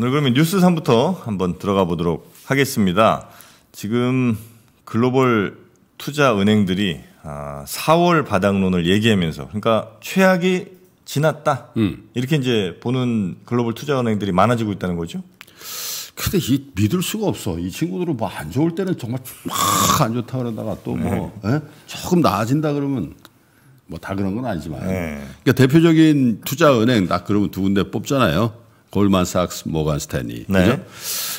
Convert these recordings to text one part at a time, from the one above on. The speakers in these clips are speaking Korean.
오늘 그러면 뉴스 3부터 한번 들어가 보도록 하겠습니다. 지금 글로벌 투자 은행들이 4월 아, 바닥론을 얘기하면서 그러니까 최악이 지났다. 음. 이렇게 이제 보는 글로벌 투자 은행들이 많아지고 있다는 거죠. 근데 이 믿을 수가 없어. 이 친구들은 뭐안 좋을 때는 정말 쫙안 좋다 그러다가 또뭐 네. 예? 조금 나아진다 그러면 뭐 다 그런 건 아니지만. 네. 그러니까 대표적인 투자 은행 딱 그러면 두 군데 뽑잖아요. 골만삭스, 모건스탠이 네. 그죠?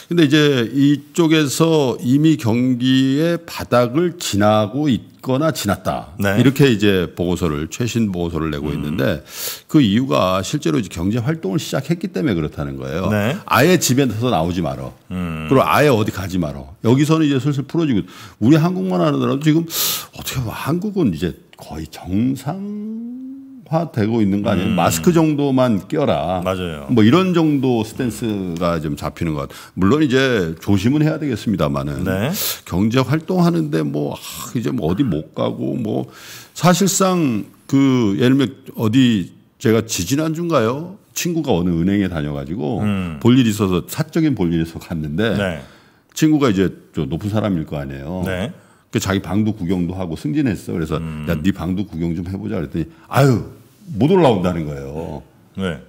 근데 이제 이쪽에서 이미 경기의 바닥을 지나고 있거나 지났다. 네. 이렇게 이제 보고서를 최신 보고서를 내고 음. 있는데 그 이유가 실제로 이제 경제 활동을 시작했기 때문에 그렇다는 거예요. 네. 아예 집에서 나오지 말어. 음. 그리고 아예 어디 가지 말어. 여기서는 이제 슬슬 풀어지고 우리 한국만 하더라도 지금 어떻게 보면 한국은 이제 거의 정상 화되고 있는 거 아니에요? 음. 마스크 정도만 껴라. 맞아요. 뭐 이런 정도 스탠스가 좀 잡히는 것. 같아요. 물론 이제 조심은 해야 되겠습니다만은 네. 경제 활동하는데 뭐 아, 이제 뭐 어디 못 가고 뭐 사실상 그 예를 들면 어디 제가 지지난 주인가요? 친구가 어느 은행에 다녀가지고 음. 볼일 있어서 사적인 볼일 에서 갔는데 네. 친구가 이제 좀 높은 사람일 거 아니에요. 네. 그 자기 방도 구경도 하고 승진했어. 그래서 음. 야네 방도 구경 좀 해보자 그랬더니 아유 못 올라온다는 거예요. 네.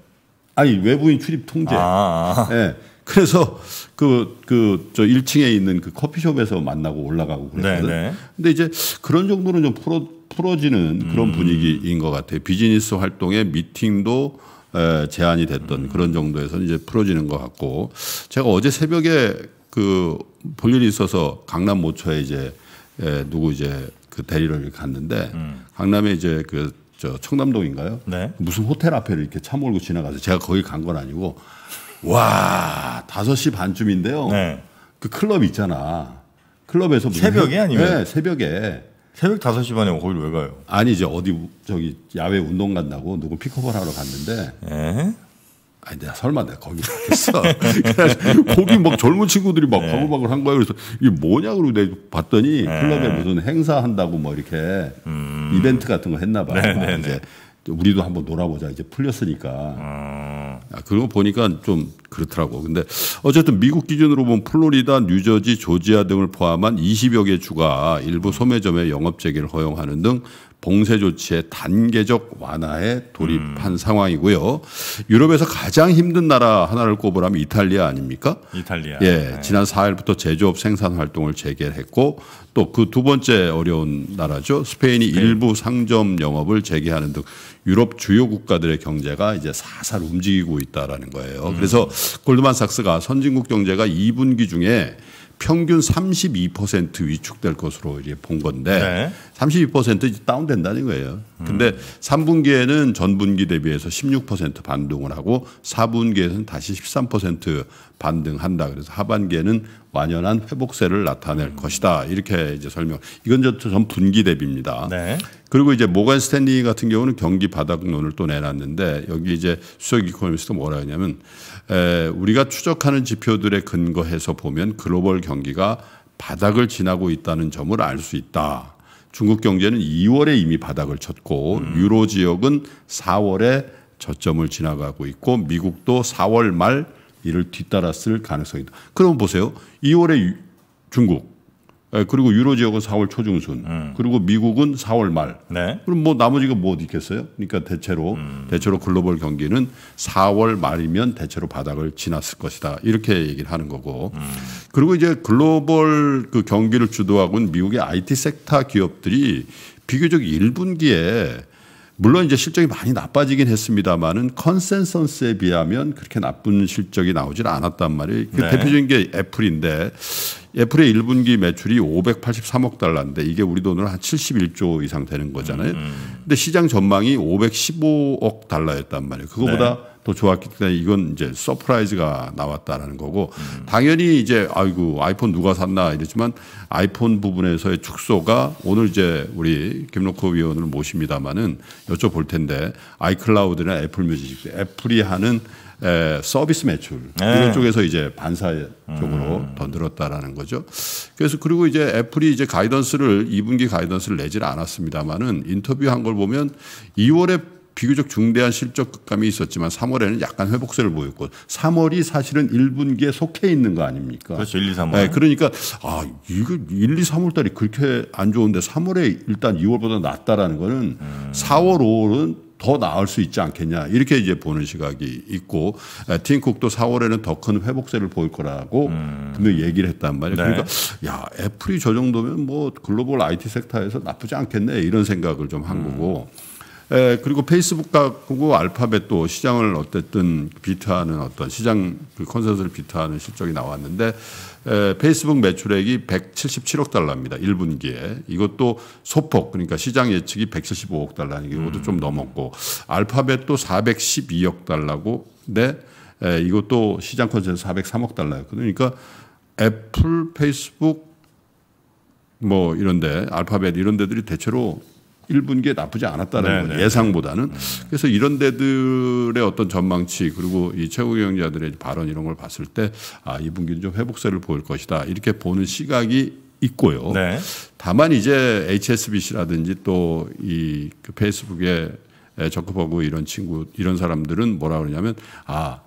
아니 외부인 출입 통제. 아. 네. 그래서 그 그 저 1층에 있는 그 커피숍에서 만나고 올라가고 그랬거든. 네네. 네. 근데 이제 그런 정도는 좀 풀어 풀어지는 그런 음. 분위기인 것 같아요. 비즈니스 활동에 미팅도 에, 제한이 됐던 음. 그런 정도에서는 이제 풀어지는 것 같고 제가 어제 새벽에 그볼 일이 있어서 강남 모처에 이제 에, 누구 이제 그 대리를 갔는데 음. 강남에 이제 그저 청담동인가요? 네. 무슨 호텔 앞에 이렇게 차 몰고 지나가서 제가 거기 간 건 아니고 와 5시 반쯤인데요. 네. 그 클럽 있잖아. 클럽에서 무슨 새벽에 해, 아니면 네, 새벽에 새벽 5시 반에 거길 왜 가요? 아니 이제 어디 저기 야외 운동 간다고 누구 픽업을 하러 갔는데 에? 아니 내가 설마 내가 거기 갔겠어. 거기 막 젊은 친구들이 막 네. 부박을글한 거예요. 그래서 이게 뭐냐 그러고 내가 봤더니 네. 클럽에 무슨 행사한다고 뭐 이렇게 음. 이벤트 같은 거 했나 봐요. 네, 네 이제 네. 우리도 한번 놀아보자 이제 풀렸으니까. 어. 아, 그런 거 보니까 좀 그렇더라고. 근데 어쨌든 미국 기준으로 보면 플로리다, 뉴저지, 조지아 등을 포함한 20여 개 주가 일부 소매점에 영업 재개를 허용하는 등 봉쇄 조치의 단계적 완화에 돌입한 음. 상황이고요. 유럽에서 가장 힘든 나라 하나를 꼽으라면 이탈리아 아닙니까? 이탈리아. 예, 네. 지난 4일부터 제조업 생산 활동을 재개했고 또 그 두 번째 어려운 나라죠. 스페인이 네. 일부 상점 영업을 재개하는 등 유럽 주요 국가들의 경제가 이제 살살 움직이고 있다라는 거예요. 그래서 음. 골드만삭스가 선진국 경제가 2분기 중에 평균 32% 위축될 것으로 이제 본 건데 네. 32% 이제 다운된다는 거예요. 근데 음. 3분기에는 전분기 대비해서 16% 반등을 하고 4분기에는 다시 13% 반등한다. 그래서 하반기에는 완연한 회복세를 나타낼 음. 것이다. 이렇게 이제 설명. 이건 저, 전 분기 대비입니다. 네. 그리고 이제 모건 스탠리 같은 경우는 경기 바닥론을 또 내놨는데 여기 이제 수석 이코노미스트 뭐라 하냐면 에, 우리가 추적하는 지표들에 근거해서 보면 글로벌 경기가 바닥을 지나고 있다는 점을 알 수 있다. 중국 경제는 2월에 이미 바닥을 쳤고 음. 유로 지역은 4월에 저점을 지나가고 있고 미국도 4월 말 이를 뒤따랐을 가능성이 있다. 그럼 보세요. 2월에 유, 중국, 예, 그리고 유로 지역은 4월 초중순, 음. 그리고 미국은 4월 말. 네. 그럼 뭐 나머지가 뭐 어디 있겠어요? 그러니까 대체로 음. 대체로 글로벌 경기는 4월 말이면 대체로 바닥을 지났을 것이다. 이렇게 얘기를 하는 거고. 음. 그리고 이제 글로벌 그 경기를 주도하고는 미국의 IT 섹터 기업들이 비교적 1분기에 물론 이제 실적이 많이 나빠지긴 했습니다만은 컨센서스에 비하면 그렇게 나쁜 실적이 나오질 않았단 말이에요. 그 네. 대표적인 게 애플인데 애플의 1분기 매출이 583억 달러인데 이게 우리 돈으로 한 71조 이상 되는 거잖아요. 음. 음. 근데 시장 전망이 515억 달러였단 말이에요. 그거보다 네. 더 좋았기 때문에 이건 이제 서프라이즈가 나왔다라는 거고 음. 당연히 이제 아이고 아이폰 누가 샀나 이랬지만 아이폰 부분에서의 축소가 오늘 이제 우리 김록호 위원을 모십니다마는 여쭤볼 텐데 아이클라우드나 애플뮤직 애플이 하는 에, 서비스 매출 네. 이런 쪽에서 이제 반사적으로 음. 더 늘었다라는 거죠. 그래서 그리고 이제 애플이 이제 가이던스를 2분기 가이던스를 내질 않았습니다마는 인터뷰한 걸 보면 2월에 비교적 중대한 실적 급감이 있었지만 3월에는 약간 회복세를 보였고 3월이 사실은 1분기에 속해 있는 거 아닙니까? 그렇죠. 1, 2, 3월. 네, 그러니까 아, 이거 1, 2, 3월 달이 그렇게 안 좋은데 3월에 일단 2월보다 낫다라는 거는 음. 4월, 5월은 더 나을 수 있지 않겠냐 이렇게 이제 보는 시각이 있고 에, 팀쿡도 4월에는 더 큰 회복세를 보일 거라고 음. 분명히 얘기를 했단 말이에요. 네. 그러니까 야 애플이 저 정도면 뭐 글로벌 IT 섹터에서 나쁘지 않겠네 이런 생각을 좀한 음. 거고 예, 그리고 페이스북과 그리고 알파벳도 시장을 어쨌든 비트하는 어떤 시장 그 컨센서스를 비트하는 실적이 나왔는데 에, 예, 페이스북 매출액이 177억 달러입니다. 1분기에. 이것도 소폭 그러니까 시장 예측이 175억 달러니까 이것도 음. 좀 넘었고 알파벳도 412억 달러고 네. 에, 예, 이것도 시장 컨센서스 403억 달러였거든요. 그러니까 애플, 페이스북 뭐 이런데 알파벳 이런 데들이 대체로 1분기에 나쁘지 않았다는 거죠. 네, 네. 예상보다는. 그래서 이런 데들의 어떤 전망치 그리고 이 최고 경영자들의 발언 이런 걸 봤을 때 아, 2분기는 좀 회복세를 보일 것이다. 이렇게 보는 시각이 있고요. 네. 다만 이제 HSBC라든지 또이 그 페이스북에 적크하고 이런 친구 이런 사람들은 뭐라 그러냐면 아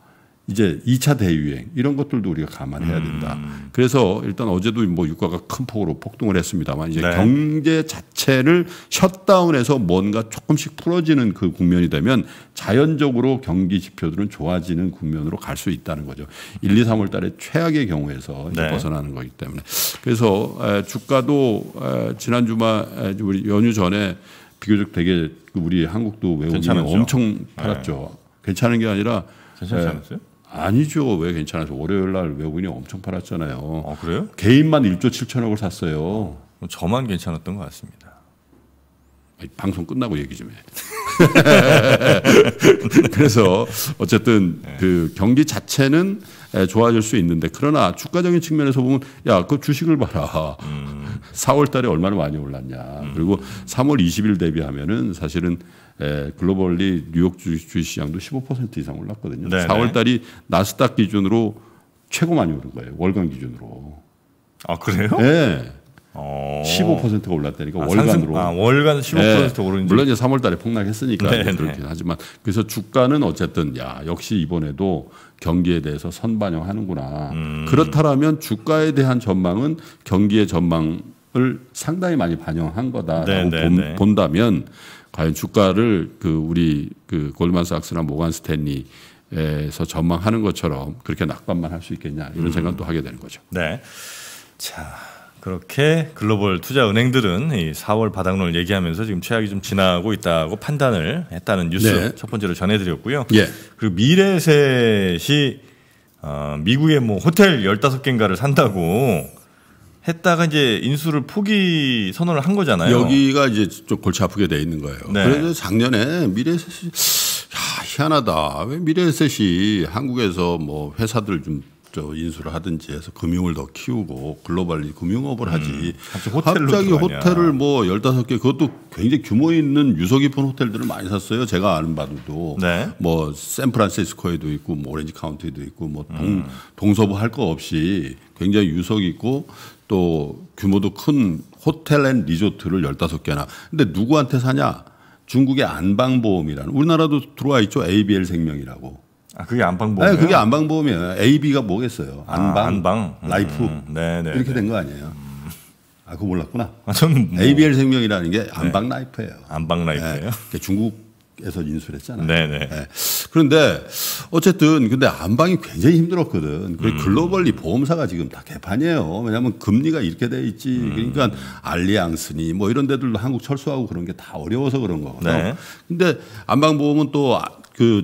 이제 2차 대유행 이런 것들도 우리가 감안해야 음. 된다. 음. 그래서 일단 어제도 뭐 유가가 큰 폭으로 폭등을 했습니다만 이제 네. 경제 자체를 셧다운해서 뭔가 조금씩 풀어지는 그 국면이 되면 자연적으로 경기 지표들은 좋아지는 국면으로 갈 수 있다는 거죠. 1, 2, 3월 달에 최악의 경우에서 네. 벗어나는 거기 때문에. 그래서 주가도 지난 주말 우리 연휴 전에 비교적 되게 그 우리 한국도 외국인이 엄청 팔았죠. 네. 괜찮은 게 아니라 괜찮지 않았어요? 아니죠. 왜 괜찮아서 월요일 날 외국인이 엄청 팔았잖아요. 아, 그래요? 개인만 1조 7천억을 샀어요. 어, 저만 괜찮았던 것 같습니다. 아니, 방송 끝나고 얘기 좀 해. 그래서 어쨌든 네. 그 경기 자체는 좋아질 수 있는데 그러나 주가적인 측면에서 보면 야 그 주식을 봐라 음. 4월달에 얼마나 많이 올랐냐 음. 그리고 3월 20일 대비하면은 사실은 에, 예, 글로벌리 뉴욕 주식 시장도 15% 이상 올랐거든요. 네네. 4월 달이 나스닥 기준으로 최고 많이 오른 거예요. 월간 기준으로. 아 그래요? 네. 어... 15%가 올랐다니까 아, 월간으로. 산승, 아, 월간 15% 예. 네. 오른. 물론 이제 3월 달에 폭락했으니까 그렇긴 하지만 그래서 주가는 어쨌든 야 역시 이번에도 경기에 대해서 선반영하는구나. 음... 그렇다라 주가에 대한 전망은 경기의 전망 을 상당히 많이 반영한 거다라고 네네네. 네, 본, 네. 다면 과연 주가를 그 우리 그 골드만삭스나 모간 스탠리 에서 전망하는 것처럼 그렇게 낙관만 할 수 있겠냐 이런 음. 생각도 하게 되는 거죠. 네. 자, 그렇게 글로벌 투자 은행들은 이 4월 바닥론을 얘기하면서 지금 최악이 좀 지나고 있다고 판단을 했다는 뉴스 네. 첫 번째로 전해드렸고요. 예. 그리고 미래셋이 어, 미국의 뭐 호텔 15개인가를 산다고 했다가 이제 인수를 포기 선언을 한 거잖아요. 여기가 이제 좀 골치 아프게 돼 있는 거예요. 네. 그래서 작년에 미래셋이 야 희한하다. 왜 미래셋이 한국에서 뭐 회사들 좀 인수를 하든지 해서 금융을 더 키우고 글로벌리 금융업을 하지. 음, 갑자기, 갑자기 호텔을 뭐1 5개 그것도 굉장히 규모 있는 유서 깊은 호텔들을 많이 샀어요. 제가 아는 바도 네. 뭐 샌프란시스코에도 있고 뭐 오렌지 카운티도 있고 뭐 동, 음. 동서부 할 거 없이 굉장히 유서 깊고 또 규모도 큰 호텔 앤 리조트를 열다섯 개나 근데 누구한테 사냐? 중국의 안방보험이라는 우리나라도 들어와 있죠. ABL 생명이라고. 아, 그게 안방보험. 네, 그게 안방보험이에요. AB가 뭐겠어요? 안방, 아, 안방. 음, 라이프. 음, 음, 네, 네. 이렇게 네. 된거 아니에요. 음. 아, 그거 몰랐구나. 아, 저는 뭐... ABL 생명이라는 게 네. 안방 네. 라이프예요. 안방 라이프예요. 네, 중국에서 인수했잖아요. 를 네, 네, 네. 그런데 어쨌든 근데 안방이 굉장히 힘들었거든. 그 음. 글로벌리 보험사가 지금 다 개판이에요. 왜냐하면 금리가 이렇게 돼 있지. 음. 그러니까 알리앙스니 뭐 이런 데들도 한국 철수하고 그런 게 다 어려워서 그런 거거든요. 네. 근데 안방 보험은 또그 아,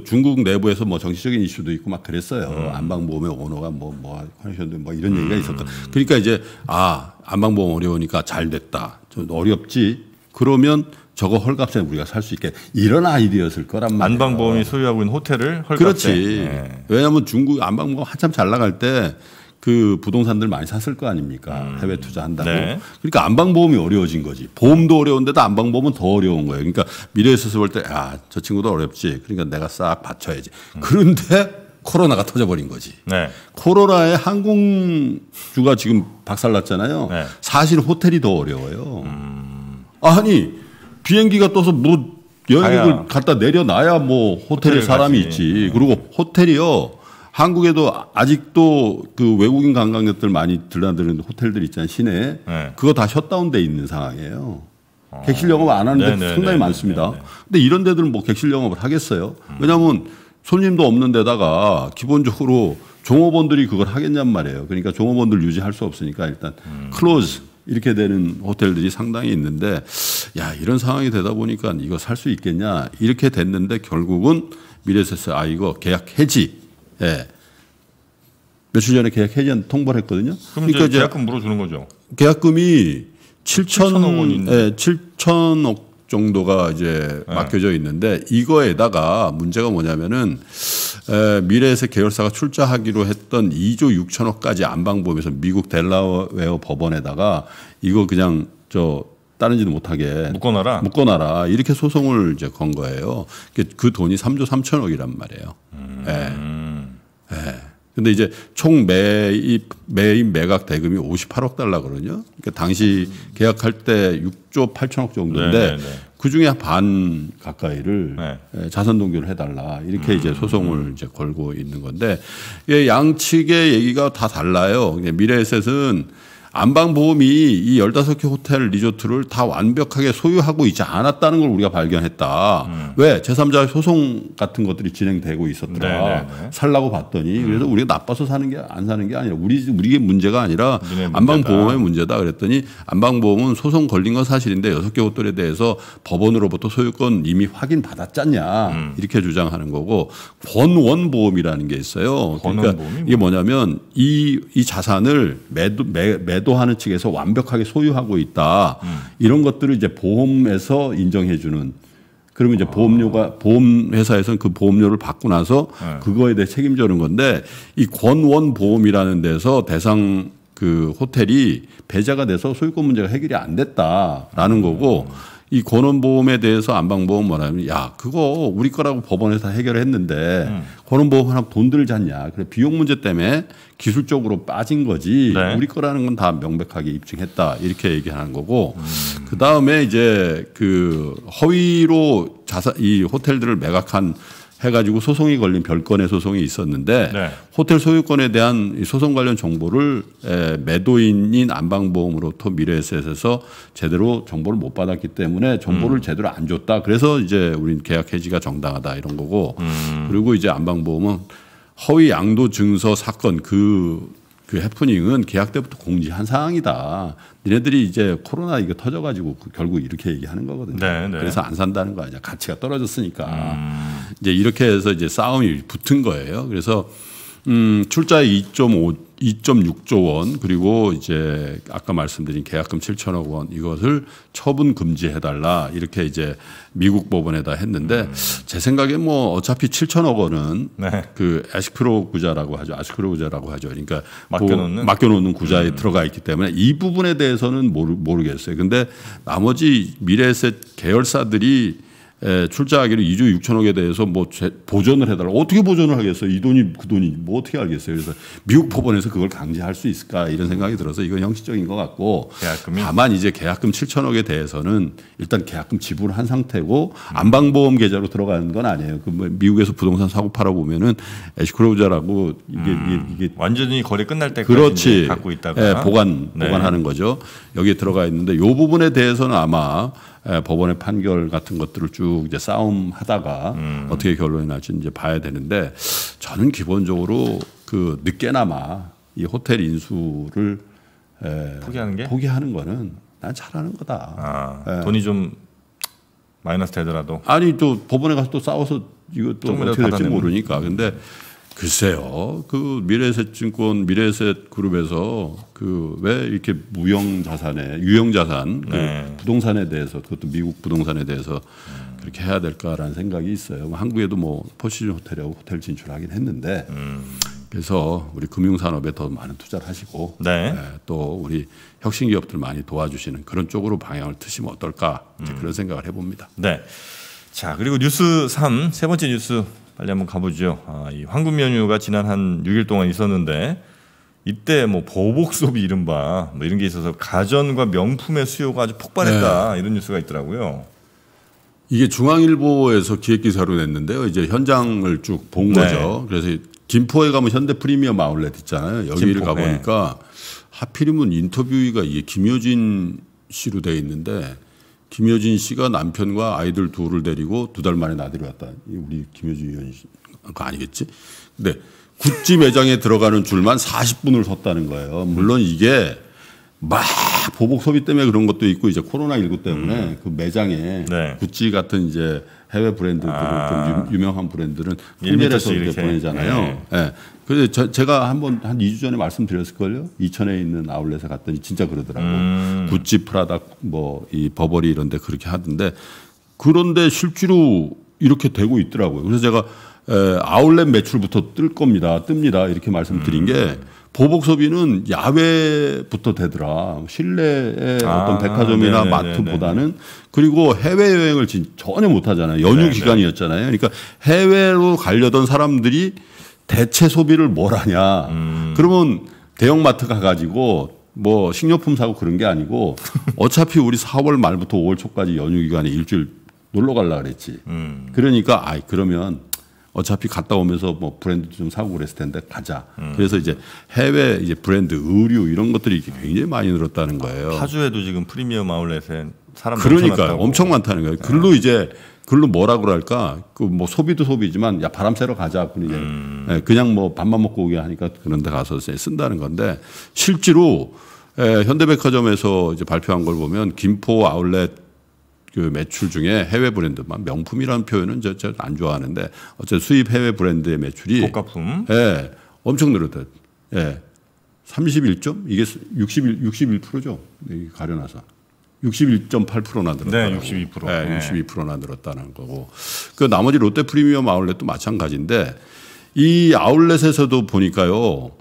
중국 내부에서 뭐 정치적인 이슈도 있고 막 그랬어요. 음. 안방보험의 원호가 뭐뭐 커넥션도 뭐 이런 얘기가 음. 있었다. 그러니까 이제 아 안방보험 어려우니까 잘 됐다. 좀 어렵지. 그러면 저거 헐값에 우리가 살 수 있게 이런 아이디어였을 거란 말이에요. 안방보험이 소유하고 있는 호텔을 헐값에. 그렇지. 네. 예. 왜냐하면 중국 안방보험 한참 잘 나갈 때 그 부동산들 많이 샀을 거 아닙니까 음. 해외 투자한다고 네. 그러니까 안방보험이 어려워진 거지 보험도 어려운데도 안방보험은 더 어려운 거예요 그러니까 미래에 있어서 볼 때아저 친구도 어렵지 그러니까 내가 싹 받쳐야지 음. 그런데 코로나가 터져버린 거지. 네. 코로나에 항공주가 지금 박살났잖아요. 네. 사실 호텔이 더 어려워요. 음... 아니 비행기가 떠서 뭐여행을아 갖다 내려놔야 뭐 호텔에 호텔 사람이 가지. 있지. 네. 그리고 호텔이요. 한국에도 아직도 그 외국인 관광객들 많이 들나드는 호텔들 있잖아요. 시내에. 네. 그거 다 셧다운 돼 있는 상황이에요. 객실 아. 영업 안 하는데 네, 네, 네 상당히 네 많습니다. 네네. 근데 이런 데들은 뭐 객실 영업을 하겠어요? 음. 왜냐하면 손님도 없는 데다가 기본적으로 종업원들이 그걸 하겠냔 말이에요. 그러니까 종업원들 유지할 수 없으니까 일단 음. 클로즈 이렇게 되는 호텔들이 상당히 있는데 야 이런 상황이 되다 보니까 이거 살 수 있겠냐 이렇게 됐는데 결국은 미래에셋스 아 이거 계약 해지. 예. 며칠 전에 계약 해지한 통보를 했거든요. 그럼 그러니까 이제 계약금 물어주는 거죠. 계약금이 7천억 원인데 예, 7천억 정도가 이제 네. 맡겨져 있는데 이거에다가 문제가 뭐냐면은 에, 미래에셋 계열사가 출자하기로 했던 2조 6천억까지 안방보험에서 미국 델라웨어 법원에다가 이거 그냥 저 다른지도 못하게 묶어놔라. 묶어놔라. 이렇게 소송을 이제 건 거예요. 그러니까 그 돈이 3조 3천억이란 말이에요. 음. 예. 예. 근데 이제 총 매입 매입 매각 대금이 58억 달러거든요. 그러니까 당시 계약할 때 6조 8천억 정도인데 네, 네, 네. 그 중에 반 가까이를 네. 예, 자산 동결을 해달라 이렇게 이제 음. 소송을 음. 이제 걸고 있는 건데 예, 양측의 얘기가 다 달라요. 그러니까 미래에셋은 안방보험이 이 15개 호텔 리조트를 다 완벽하게 소유하고 있지 않았다는 걸 우리가 발견했다. 음. 왜? 제3자 소송 같은 것들이 진행되고 있었더라. 네네네. 네, 네. 살라고 봤더니 음. 그래서 우리가 나빠서 사는 게 안 사는 게 아니라 우리, 우리의 문제가 아니라 안방보험의 문제다. 그랬더니 안방보험은 소송 걸린 건 사실인데 6개 호텔에 대해서 법원으로부터 소유권 이미 확인 받았잖냐. 음. 이렇게 주장하는 거고 권원보험이라는 게 있어요. 권원보험이 그러니까 이게 뭐냐면 이, 이 자산을 매도, 매, 매도 인도하는 측에서 완벽하게 소유하고 있다. 음. 이런 것들을 이제 보험에서 인정해 주는 그러면 이제 아. 보험료가 보험 회사에서는 그 보험료를 받고 나서 네. 그거에 대해 책임져는 건데 이 권원 보험이라는 데서 대상 그 호텔이 배제가 돼서 소유권 문제가 해결이 안 됐다라는 음. 거고 음. 이 고원보험에 대해서 안방보험 뭐냐면 야 그거 우리 거라고 법원에서 해결했는데 음. 고원보험 은돈 들잖냐 그래 비용 문제 때문에 기술적으로 빠진 거지 네. 우리 거라는 건 다 명백하게 입증했다 이렇게 얘기하는 거고 음. 그 다음에 이제 그 허위로 자사 이 호텔들을 매각한 해가지고 소송이 걸린 별건의 소송이 있었는데 네. 호텔 소유권에 대한 소송 관련 정보를 에, 매도인인 안방보험으로부터 미래에셋에서 제대로 정보를 못 받았기 때문에 정보를 음. 제대로 안 줬다. 그래서 이제 우린 계약 해지가 정당하다 이런 거고 음. 그리고 이제 안방보험은 허위 양도 증서 사건 그그 해프닝은 계약 때부터 공지한 사항이다. 니네들이 이제 코로나 이거 터져가지고 그 결국 이렇게 얘기하는 거거든요. 네, 네. 그래서 안 산다는 거 아니야. 가치가 떨어졌으니까. 음. 이제 이렇게 해서 이제 싸움이 붙은 거예요. 그래서 음, 출자 2.5 2.6조 원 그리고 이제 아까 말씀드린 계약금 7천억 원 이것을 처분 금지해 달라 이렇게 이제 미국 법원에다 했는데 음. 제 생각에 뭐 어차피 7천억 원은 네. 그 에스크로 구자라고 하죠 아스크로 구자라고 하죠 그러니까 맡겨놓는, 그 맡겨놓는 구자에 음. 들어가 있기 때문에 이 부분에 대해서는 모르, 모르겠어요 근데 나머지 미래에셋 계열사들이 에, 예, 출자하기로 2조 6천억에 대해서 뭐보전을 해달라. 어떻게 보전을 하겠어요? 이 돈이 그 돈이 뭐 어떻게 알겠어요? 그래서 미국 법원에서 그걸 강제할 수 있을까 이런 생각이 들어서 이건 형식적인 것 같고 계약금이? 다만 이제 계약금 7천억에 대해서는 일단 계약금 지불한 상태고 안방보험 계좌로 들어가는 건 아니에요. 그뭐 미국에서 부동산 사고 팔아 보면은 에시크로우자라고 이게, 음, 이게, 이게 완전히 거래 끝날 때까지 갖고 있다가 예, 보관 네. 보관하는 거죠. 여기에 들어가 있는데 요 부분에 대해서는 아마 법원의 판결 같은 것들을 쭉 이제 싸움하다가 음. 어떻게 결론이 날지 이제 봐야 되는데 저는 기본적으로 그 늦게나마 이 호텔 인수를 에, 포기하는 게 포기하는 거는 난 잘하는 거다. 아, 돈이 좀 마이너스 되더라도 아니 또 법원에 가서 또 싸워서 이것도 어떻게 될지 모르니까 근데. 음. 글쎄요. 그 미래에셋증권 미래에셋 그룹에서 그 왜 이렇게 무형 자산에 유형 자산 그 네. 그 부동산에 대해서 그것도 미국 부동산에 대해서 음. 그렇게 해야 될까라는 생각이 있어요. 뭐 한국에도 뭐 포시즌 호텔이라고 호텔 진출하긴 했는데 음. 그래서 우리 금융산업에 더 많은 투자를 하시고 네. 네, 또 우리 혁신기업들 많이 도와주시는 그런 쪽으로 방향을 트시면 어떨까 음. 그런 생각을 해봅니다. 네. 자 그리고 뉴스 3세 번째 뉴스 빨리 한번 가보죠. 아, 이 황금 연휴가 지난 한 6일 동안 있었는데 이때 뭐 보복 소비 이른바 뭐 이런 게 있어서 가전과 명품의 수요가 아주 폭발했다 네. 이런 뉴스가 있더라고요. 이게 중앙일보에서 기획 기사로 냈는데요. 이제 현장을 쭉본 네. 거죠. 그래서 김포에 가면 현대 프리미엄 아울렛 있잖아요. 여기를 가보니까 네. 하필이면 인터뷰가 이게 김효진 씨로 돼 있는데 김효진 씨가 남편과 아이들 둘을 데리고 두 달 만에 나들이 왔다. 우리 김효진 의원이 그 아니겠지? 근데 굿즈 매장에 들어가는 줄만 40분을 섰다는 거예요. 물론 이게 막 보복 소비 때문에 그런 것도 있고 이제 코로나 19 때문에 음. 그 매장에 네. 구찌 같은 이제 해외 브랜드들 아. 좀 유명한 브랜드는 통일해서 이렇게 보내잖아요. 예. 예. 그래서 저, 제가 한번 한 2주 전에 말씀드렸을 걸요. 이천에 있는 아울렛에 갔더니 진짜 그러더라고. 음. 구찌 프라다 뭐 이 버버리 이런 데 그렇게 하던데 그런데 실제로 이렇게 되고 있더라고요. 그래서 제가 에, 아울렛 매출부터 뜰 겁니다. 뜹니다. 이렇게 말씀드린 음. 게 보복 소비는 야외부터 되더라. 실내의 아, 어떤 백화점이나 네네, 마트보다는 네네. 그리고 해외 여행을 전혀 못 하잖아요. 연휴 네네. 기간이었잖아요. 그러니까 해외로 가려던 사람들이 대체 소비를 뭘 하냐. 음. 그러면 대형 마트 가가지고 뭐 식료품 사고 그런 게 아니고 어차피 우리 4월 말부터 5월 초까지 연휴 기간에 일주일 놀러 갈라 그랬지. 음. 그러니까 아이 그러면 어차피 갔다 오면서 뭐 브랜드 좀 사고 그랬을 텐데 가자. 음. 그래서 이제 해외 이제 브랜드 의류 이런 것들이 굉장히 많이 늘었다는 거예요. 파주에도 지금 프리미엄 아울렛에 사람 그러니까 엄청 많다는 거예요. 글로 네. 이제 글로 뭐라 그럴까? 그 뭐 소비도 소비지만 야 바람 쐬러 가자. 그냥 음. 예, 그냥 뭐 밥만 먹고 오게 하니까 그런데 가서 쓴다는 건데 실제로 에, 예, 현대백화점에서 이제 발표한 걸 보면 김포 아울렛 그 매출 중에 해외 브랜드만 명품이라는 표현은 저안 좋아하는데 어쨌든 수입 해외 브랜드의 매출이 고가품 예 엄청 늘었다 예 31점 이게 61 61%죠 가려놔서 61.8%나 늘었다. 네, 62%. 예, 네, 62%나 늘었다는 거고. 그 나머지 롯데 프리미엄 아울렛도 마찬가지인데 이 아울렛에서도 보니까요.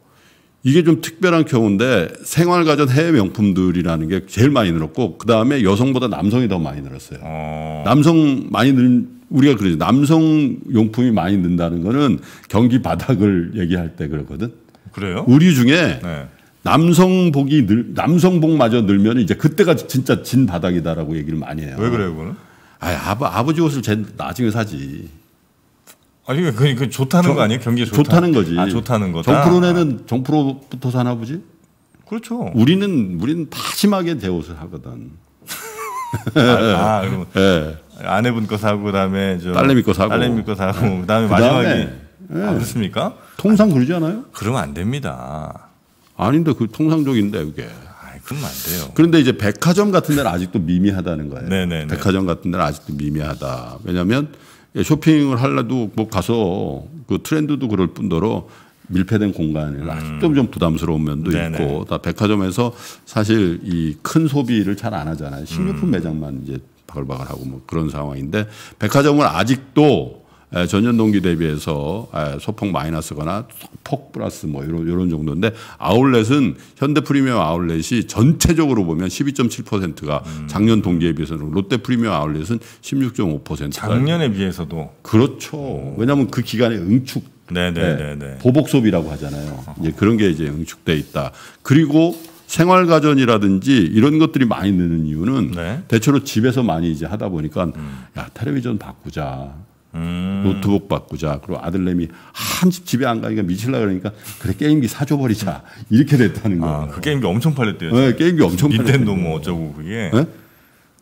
이게 좀 특별한 경우인데 생활가전 해외 명품들이라는 게 제일 많이 늘었고 그 다음에 여성보다 남성이 더 많이 늘었어요. 어. 남성 많이 늘 우리가 그러죠. 남성 용품이 많이 는다는 거는 경기 바닥을 얘기할 때 그러거든. 그래요? 우리 중에 네. 남성복이 늘 남성복마저 늘면 이제 그때가 진짜 진 바닥이다라고 얘기를 많이 해요. 왜 그래요, 그거는? 아, 아버, 아버지 옷을 제 나중에 사지. 아니 그러니까 좋다는 저, 거 아니에요? 경기 좋다. 좋다는 거지. 아 좋다는 거다. 정프로네는 정프로부터 사나 보지? 그렇죠. 우리는 우리는 다 심하게 대우을 하거든. 아, 아그러 네. 예. 아내분 거 사고 그다음에 저 딸내미 거 사고 딸내미 거 사고 네. 그다음에, 그 마지막에 네. 아, 예. 그렇습니까? 통상 그러지 않아요? 그러면 안 됩니다. 아닌데 그 통상적인데 그게. 아, 그안 돼요. 그런데 이제 백화점 같은 데는 아직도 미미하다는 거예요. 네네네. 백화점 같은 데는 아직도 미미하다. 왜냐하면 예, 쇼핑을 하려도 뭐 가서 그 트렌드도 그럴 뿐더러 밀폐된 공간이 음. 아직도 좀 부담스러운 면도 네네. 있고 다 백화점에서 사실 이 큰 소비를 잘 안 하잖아요. 식료품 음. 매장만 이제 바글바글하고 뭐 그런 상황인데 백화점은 아직도 전년 동기 대비해서 소폭 마이너스거나 소폭 플러스 뭐 이런 이런 정도인데 아울렛은 현대 프리미엄 아울렛이 전체적으로 보면 12.7%가 음. 작년 동기에 비해서는 롯데 프리미엄 아울렛은 16.5%. 작년에 비해서도 그렇죠. 왜냐하면 그 기간에 응축 네네네. 네, 네, 네, 네, 보복 소비라고 하잖아요. 이제 그런 게 이제 응축돼 있다. 그리고 생활 가전이라든지 이런 것들이 많이 느는 이유는 네. 대체로 집에서 많이 이제 하다 보니까 음. 야 텔레비전 바꾸자. 음. 노트북 바꾸자. 그리고 아들내미 한집 집에 안 가니까 미칠라 그러니까 그래 게임기 사줘버리자. 이렇게 됐다는 아, 거예요. 아, 그 게임기 엄청 팔렸대요. 네, 게임기 엄청 팔렸대요. 닌텐도 뭐 어쩌고 그게 네?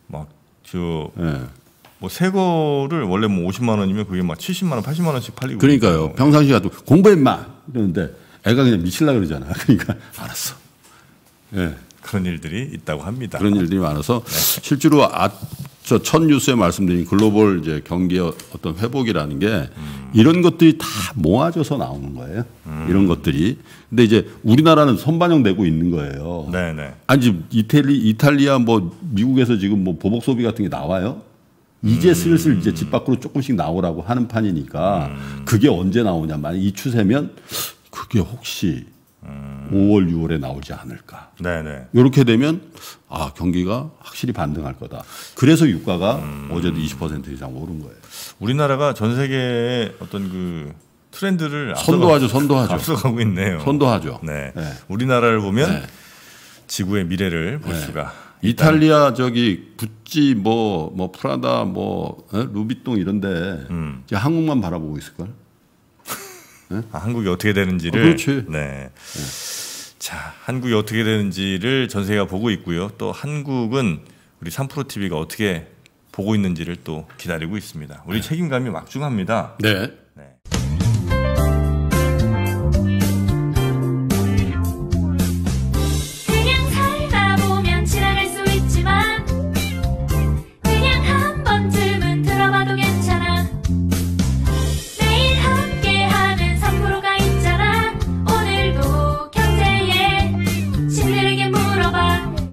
막저 네. 뭐새 거를 원래 뭐 50만 원이면 그게 막 70만 원, 80만 원씩 팔리고 그러니까요. 그러니까. 평상시 가도 공부했마 이러는데 애가 그냥 미칠라 그러잖아. 그러니까 알았어. 예. 네. 그런 일들이 있다고 합니다. 그런 일들이 많아서 네. 실제로 아, 저첫 뉴스에 말씀드린 글로벌 이제 경기의 어떤 회복이라는 게 음. 이런 것들이 다 모아져서 나오는 거예요. 음. 이런 것들이. 근데 이제 우리나라는 선반영되고 있는 거예요. 네네. 네. 아니 이태리, 이탈리아 뭐 미국에서 지금 뭐 보복 소비 같은 게 나와요. 이제 음. 슬슬 이제 집 밖으로 조금씩 나오라고 하는 판이니까 음. 그게 언제 나오냐 만약 이 추세면 그게 혹시 음. 5월, 6월에 나오지 않을까. 네네. 이렇게 네. 되면 아 경기가 확실히 반등할 거다. 그래서 유가가 음. 어제도 20% 이상 오른 거예요. 우리나라가 전 세계의 어떤 그 트렌드를 선도하죠, 앞서가, 선도하죠. 앞서가고 있네요. 선도하죠. 네. 네. 우리나라를 보면 네. 지구의 미래를 볼 네. 수가. 이탈리아 저기 구찌 뭐뭐 프라다 뭐 어? 루비통 이런데 음. 한국만 바라보고 있을 걸. 아, 한국이 어떻게 되는지를 아, 그렇지. 네. 네. 자, 한국이 어떻게 되는지를 전 세계가 보고 있고요. 또 한국은 우리 3프로 TV가 어떻게 보고 있는지를 또 기다리고 있습니다. 우리 네. 책임감이 막중합니다. 네.